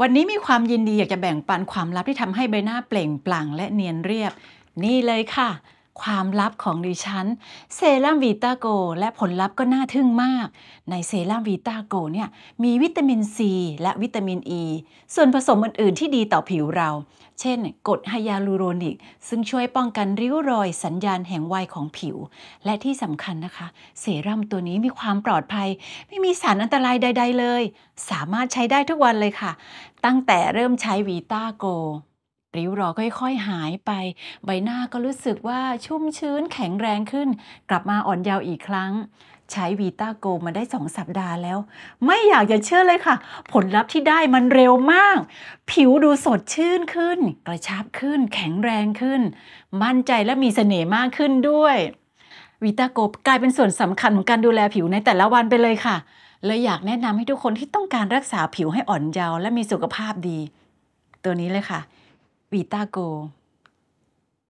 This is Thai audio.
วันนี้มีความยินดีอยากจะแบ่งปันความลับที่ทำให้ใบหน้าเปล่งปลั่งและเนียนเรียบ นี่เลยค่ะความลับของดิฉันเซรั่มวีตาโกและผลลัพธ์ก็น่าทึ่งมาก ในเซรั่มวีตาโกเนี่ยมีวิตามินซีและวิตามินอ e, ีส่วนผสมอื่น ๆ ที่ดีต่อผิวเรา เช่นกรดไฮยาลูโรนิก ซึ่งช่วยป้องกันริ้วรอยสัญญาณแห่งวัยของผิว และที่สำคัญนะคะเซรั่มตัวนี้มีความปลอดภัย ไม่มีสารอันตรายใด ๆ เลย สามารถใช้ได้ทุกวันเลยค่ะ ตั้งแต่เริ่มใช้วีตาโกริ้วรอยค่อยๆหายไป ใบหน้าก็รู้สึกว่าชุ่มชื้นแข็งแรงขึ้น กลับมาอ่อนเยาว์อีกครั้ง ใช้วีตาโกมาได้สองสัปดาห์แล้ว ไม่อยากจะเชื่อเลยค่ะ ผลลัพธ์ที่ได้มันเร็วมาก ผิวดูสดชื่นขึ้น กระชับขึ้นแข็งแรงขึ้น มั่นใจและมีเสน่ห์มากขึ้นด้วยวีตาโกกลายเป็นส่วนสำคัญของการดูแลผิวในแต่ละวันไปเลยค่ะ เลยอยากแนะนำให้ทุกคนที่ต้องการรักษาผิวให้อ่อนเยาว์และมีสุขภาพดี ตัวนี้เลยค่ะ伟大哥。